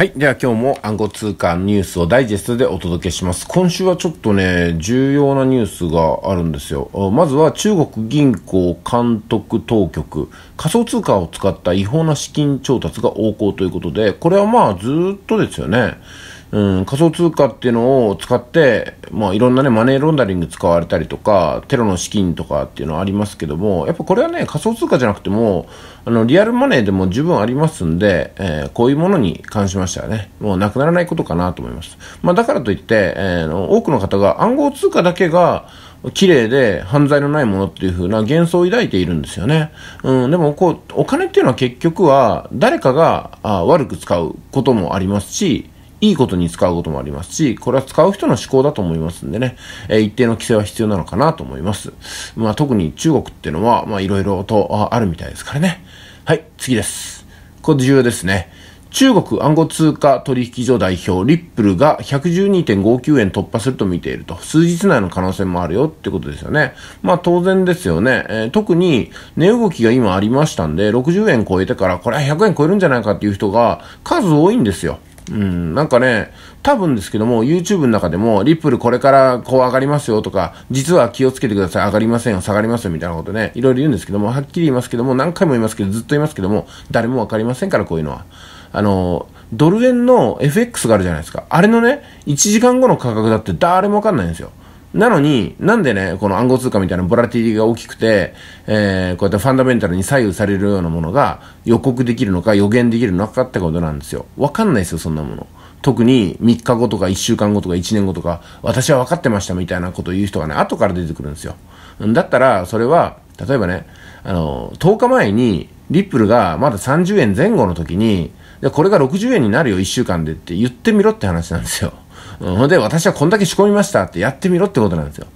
はい。では今日も暗号通貨ニュースをダイジェストでお届けします。今週はちょっとね、重要なニュースがあるんですよ。まずは中国銀行監督当局、仮想通貨を使った違法な資金調達が横行ということで、これはまあずっとですよね。うん、仮想通貨っていうのを使って、まあ、いろんなね、マネーロンダリング使われたりとか、テロの資金とかっていうのはありますけども、やっぱこれはね、仮想通貨じゃなくても、あの、リアルマネーでも十分ありますんで、えー、こういうものに関しましてはね、もうなくならないことかなと思います。まあ、だからといって、えー、多くの方が暗号通貨だけが、綺麗で犯罪のないものっていう風な幻想を抱いているんですよね。うん、でもこう、お金っていうのは結局は誰かが悪く使うこともありますし、いいことに使うこともありますし、これは使う人の思考だと思いますんでね、えー、一定の規制は必要なのかなと思います。まあ、特に中国ってのは、まあ、いろいろとあるみたいですからね。はい、次です。これ重要ですね。中国暗号通貨取引所代表リップルが112.59円突破すると見ていると数日内の可能性もあるよってことですよね。まあ当然ですよね。えー、特に値動きが今ありましたんで60円超えてからこれは100円超えるんじゃないかっていう人が数多いんですよ。うん、なんかね、多分ですけども、YouTube の中でも、リップルこれからこう上がりますよとか、実は気をつけてください、上がりませんよ、下がりますよ、みたいなことね、いろいろ言うんですけども、はっきり言いますけども、何回も言いますけど、ずっと言いますけども、誰もわかりませんから、こういうのは。あの、ドル円の FX があるじゃないですか。あれのね、1時間後の価格だって誰もわかんないんですよ。なのに、なんでね、この暗号通貨みたいなボラティリが大きくて、えー、こうやってファンダメンタルに左右されるようなものが予告できるのか予言できるのかってことなんですよ。わかんないですよ、そんなもの。特に3日後とか1週間後とか1年後とか、私は分かってましたみたいなことを言う人がね、後から出てくるんですよ。だったら、それは、例えばね、あの、10日前に、リップルがまだ30円前後の時に、でこれが60円になるよ、1週間でって言ってみろって話なんですよ。ほんで、私はこんだけ仕込みましたってやってみろってことなんですよ。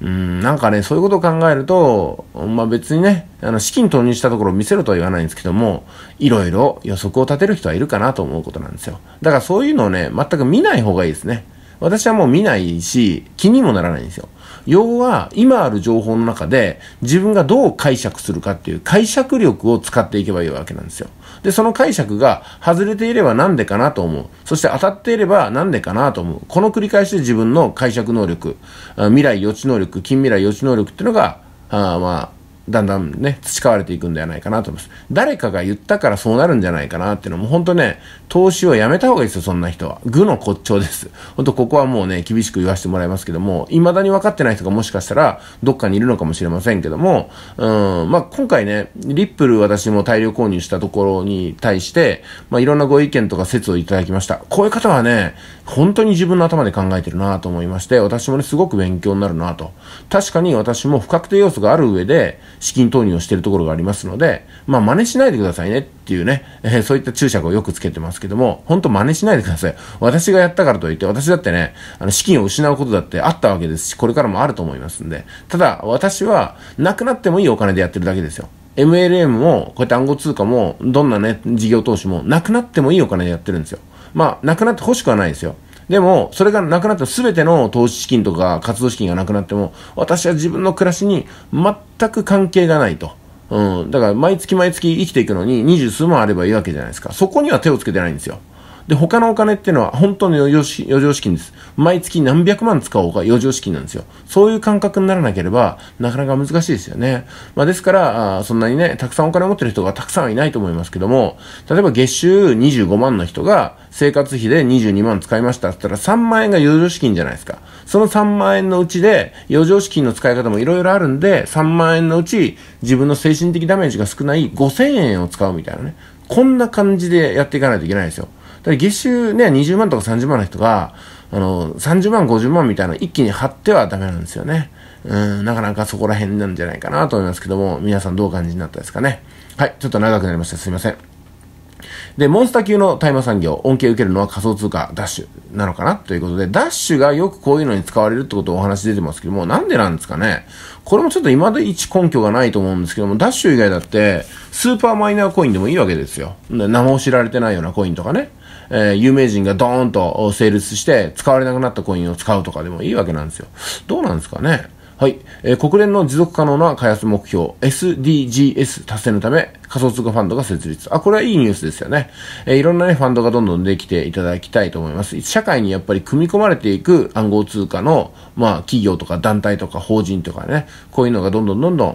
うん、なんかね、そういうことを考えると、まあ別にね、あの、資金投入したところを見せろとは言わないんですけども、いろいろ予測を立てる人はいるかなと思うことなんですよ。だからそういうのをね、全く見ない方がいいですね。私はもう見ないし、気にもならないんですよ。要は、今ある情報の中で、自分がどう解釈するかっていう解釈力を使っていけばいいわけなんですよ。で、その解釈が外れていればなんでかなと思う。そして当たっていればなんでかなと思う。この繰り返しで自分の解釈能力、未来予知能力、近未来予知能力っていうのが、あまあ、だんだんね、培われていくんではないかなと思います。誰かが言ったからそうなるんじゃないかなっていうのも、本当ね、投資をやめた方がいいですよ、そんな人は。愚の骨頂です。本当ここはもうね、厳しく言わせてもらいますけども、未だに分かってない人がもしかしたら、どっかにいるのかもしれませんけども、うん、まあ、今回ね、リップル私も大量購入したところに対して、まあ、いろんなご意見とか説をいただきました。こういう方はね、本当に自分の頭で考えてるなと思いまして、私もね、すごく勉強になるなと。確かに私も不確定要素がある上で、資金投入をしているところがありますので、まあ、真似しないでくださいねっていうね、えー、そういった注釈をよくつけてますけども、本当真似しないでください。私がやったからといって、私だってね、あの、資金を失うことだってあったわけですし、これからもあると思いますんで、ただ、私は、なくなってもいいお金でやってるだけですよ。MLM も、こうやって暗号通貨も、どんなね、事業投資も、なくなってもいいお金でやってるんですよ。まあ、なくなって欲しくはないですよ。でも、それがなくなっても、すべての投資資金とか活動資金がなくなっても、私は自分の暮らしに全く関係がないと。うん。だから、毎月毎月生きていくのに、二十数万あればいいわけじゃないですか。そこには手をつけてないんですよ。で、他のお金っていうのは本当の余剰資余剰資金です。毎月何百万使おうが余剰資金なんですよ。そういう感覚にならなければ、なかなか難しいですよね。まあ、ですから、そんなにね、たくさんお金を持ってる人がたくさんはいないと思いますけども、例えば月収25万の人が生活費で22万使いましたって言ったら3万円が余剰資金じゃないですか。その3万円のうちで、余剰資金の使い方もいろいろあるんで、3万円のうち自分の精神的ダメージが少ない5000円を使うみたいなね。こんな感じでやっていかないといけないですよ。だ月収ね、20万とか30万の人が、あの、30万、50万みたいな一気に貼ってはダメなんですよね。うん、なかなかそこら辺なんじゃないかなと思いますけども、皆さんどうお感じになったですかね。はい、ちょっと長くなりました。すいません。で、モンスター級の大麻産業、恩恵を受けるのは仮想通貨、ダッシュなのかなということで、ダッシュがよくこういうのに使われるってことをお話出てますけども、なんでなんですかねこれもちょっと今で一根拠がないと思うんですけども、ダッシュ以外だって、スーパーマイナーコインでもいいわけですよ。名も知られてないようなコインとかね。えー、有名人がドーンとセールスして使われなくなったコインを使うとかでもいいわけなんですよ。どうなんですかねはい。えー、国連の持続可能な開発目標、SDGs 達成のため、仮想通貨ファンドが設立。あ、これはいいニュースですよね。えー、いろんなね、ファンドがどんどんできていただきたいと思います。社会にやっぱり組み込まれていく暗号通貨の、まあ、企業とか団体とか法人とかね、こういうのがどんどんどんどん、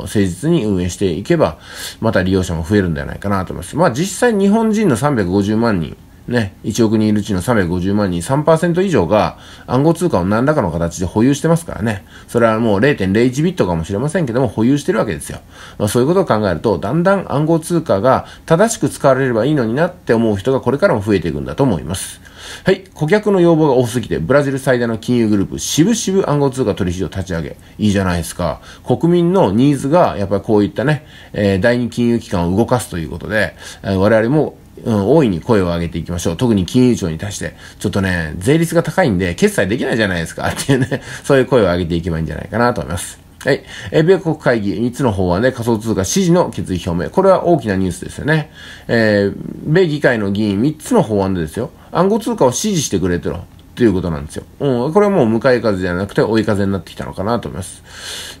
誠実に運営していけば、また利用者も増えるんじゃないかなと思います。まあ、実際日本人の350万人、ね、1億人いるうちの350万人、3%以上が暗号通貨を何らかの形で保有してますからね。それはもう0.01ビットかもしれませんけども、保有してるわけですよ。まあ、そういうことを考えると、だんだん暗号通貨が正しく使われればいいのになって思う人がこれからも増えていくんだと思います。はい、顧客の要望が多すぎて、ブラジル最大の金融グループ、渋々暗号通貨取引を立ち上げ、いいじゃないですか。国民のニーズが、やっぱりこういったね、えー、第二金融機関を動かすということで、えー、我々もうん、大いに声を上げていきましょう。特に金融庁に対して、ちょっとね、税率が高いんで、決済できないじゃないですか、っていうね、そういう声を上げていけばいいんじゃないかなと思います。はい。え米国会議、3つの法案で仮想通貨支持の決意表明。これは大きなニュースですよね。えー、米議会の議員3つの法案でですよ。暗号通貨を支持してくれてるということなんですよ。うん、これはもう向かい風じゃなくて追い風になってきたのかなと思います。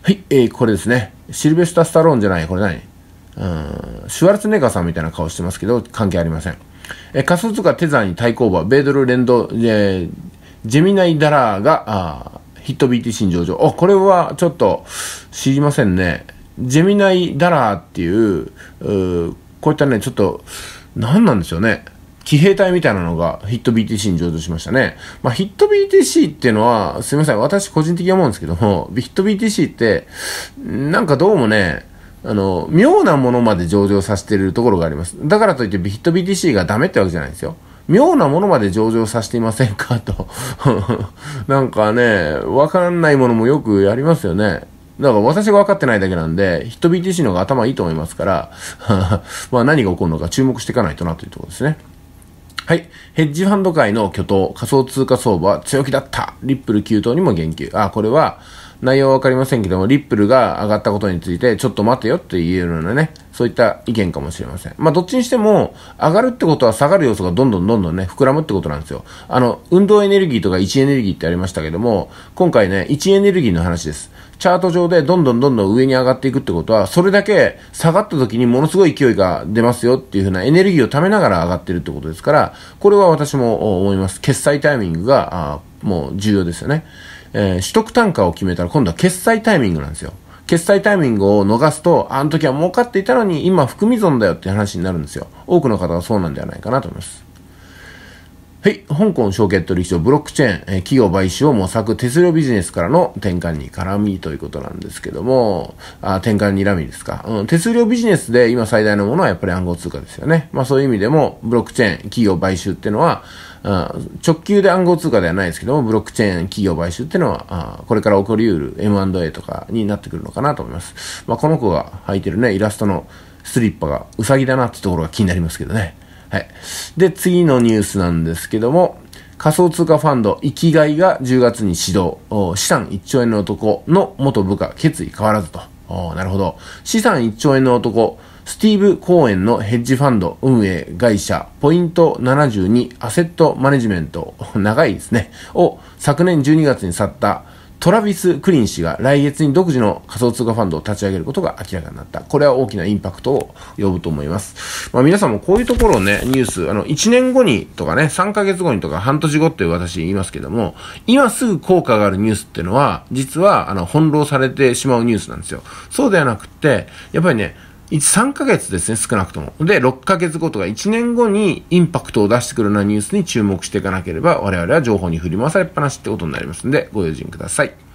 はい、えー、これですね。シルベスタ・スタローンじゃない、これ何うん、シュワルツネガーさんみたいな顔してますけど、関係ありません。え仮想通貨テザーに対抗馬、米ドル連動、えー、ジェミナイダラーが、あヒット BTC 上場。あ、これはちょっと知りませんね。ジェミナイダラーっていう、うこういったね、ちょっと、何なんでしょうね。騎兵隊みたいなのがヒット BTC に上場しましたね。まあ、ヒット BTC っていうのは、すいません、私個人的に思うんですけども、ヒット BTC って、なんかどうもね、あの、妙なものまで上場させてるところがあります。だからといって、ヒット BTC がダメってわけじゃないんですよ。妙なものまで上場させていませんかと なんかね、わかんないものもよくやりますよね。だから私が分かってないだけなんで、ヒット BTC の方が頭いいと思いますから まあ何が起こるのか注目していかないとなというところですね。はい。ヘッジファンド界の巨頭、仮想通貨相場、強気だった。リップル急騰にも言及。あ、これは、内容はわかりませんけども、リップルが上がったことについて、ちょっと待てよっていうようなね、そういった意見かもしれません。まあ、どっちにしても、上がるってことは下がる要素がどんどんどんどんね、膨らむってことなんですよ。あの、運動エネルギーとか位置エネルギーってありましたけども、今回ね、位置エネルギーの話です。チャート上でどんどんどんどん上に上がっていくってことは、それだけ下がった時にものすごい勢いが出ますよっていうふうなエネルギーを貯めながら上がってるってことですから、これは私も思います。決済タイミングが、もう重要ですよね。えー、取得単価を決めたら今度は決済タイミングなんですよ。決済タイミングを逃すと、あの時は儲かっていたのに今含み損だよって話になるんですよ。多くの方はそうなんではないかなと思います。はい。香港証券取引所ブロックチェーン、えー、企業買収を模索、手数料ビジネスからの転換に絡みということなんですけども、あ転換にらみですか、うん。手数料ビジネスで今最大のものはやっぱり暗号通貨ですよね。まあそういう意味でも、ブロックチェーン、企業買収っていうのは、あ直球で暗号通貨ではないですけども、ブロックチェーン企業買収っていうのは、あこれから起こり得る M&A とかになってくるのかなと思います。まあこの子が履いてるね、イラストのスリッパがウサギだなってところが気になりますけどね。はい。で、次のニュースなんですけども、仮想通貨ファンド、生きがいが10月に始動、資産1兆円の男の元部下、決意変わらずと。なるほど。資産1兆円の男、スティーブ・コーエンのヘッジファンド運営会社、ポイント72アセットマネジメント、長いですね、を昨年12月に去ったトラビス・クリン氏が来月に独自の仮想通貨ファンドを立ち上げることが明らかになった。これは大きなインパクトを呼ぶと思います。まあ皆さんもこういうところをね、ニュース、あの、1年後にとかね、3ヶ月後にとか半年後って私言いますけども、今すぐ効果があるニュースっていうのは、実は、あの、翻弄されてしまうニュースなんですよ。そうではなくって、やっぱりね、3ヶ月ですね、少なくとも。で、6ヶ月後とか1年後にインパクトを出してくるようなニュースに注目していかなければ、我々は情報に振り回されっぱなしってことになりますので、ご用心ください。